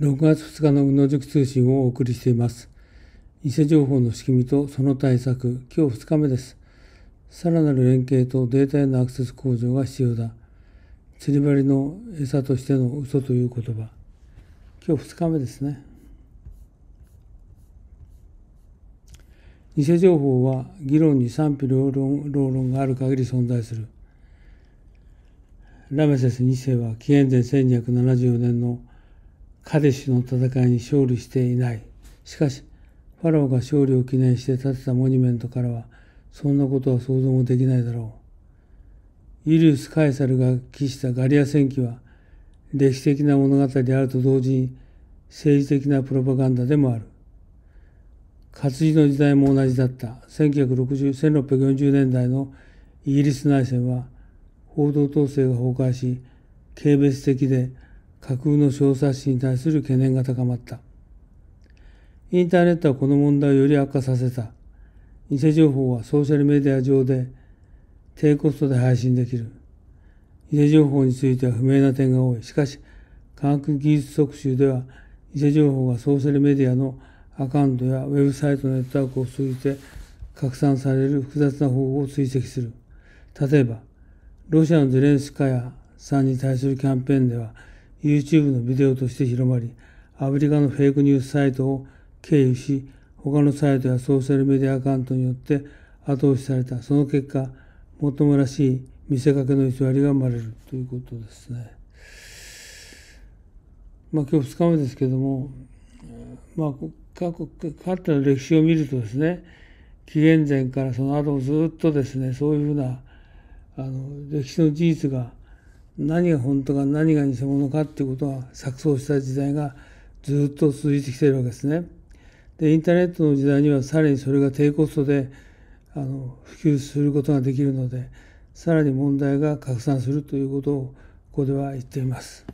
6月2日の宇野塾通信をお送りしています。偽情報の仕組みとその対策、今日2日目です。さらなる連携とデータへのアクセス向上が必要だ。釣り針の餌としての嘘という言葉。今日2日目ですね。偽情報は議論に賛否両論両論がある限り存在する。ラメセス2世は紀元前1274年のカデシュの戦いに勝利していない。しかし、ファラオが勝利を記念して建てたモニュメントからは、そんなことは想像もできないだろう。ユリウス・カエサルが記したガリア戦記は、歴史的な物語であると同時に、政治的なプロパガンダでもある。活字の時代も同じだった1960 1640年代のイギリス内戦は報道統制が崩壊し軽蔑的で架空の小冊子に対する懸念が高まった。インターネットはこの問題をより悪化させた。偽情報はソーシャルメディア上で低コストで配信できる。偽情報については不明な点が多い。しかし、科学技術特集では、偽情報がソーシャルメディアのアカウントやウェブサイトのネットワークを通じて拡散される複雑な方法を追跡する。例えば、ロシアのゼレンスカヤさんに対するキャンペーンでは、YouTube のビデオとして広まり、アメリカのフェイクニュースサイトを経由し、他のサイトやソーシャルメディアアカウントによって後押しされた。その結果、もっともらしい見せかけの偽りが生まれるということですね。まあ今日2日目ですけども、まあ過去、っての歴史を見るとですね、紀元前からその後もずっとですね、そういうふうなあの歴史の事実が何が本当か何が偽物かっていうことは錯綜した時代がずっと続いてきてるわけですね。でインターネットの時代にはさらにそれが低コストであの普及することができるのでさらに問題が拡散するということをここでは言っています。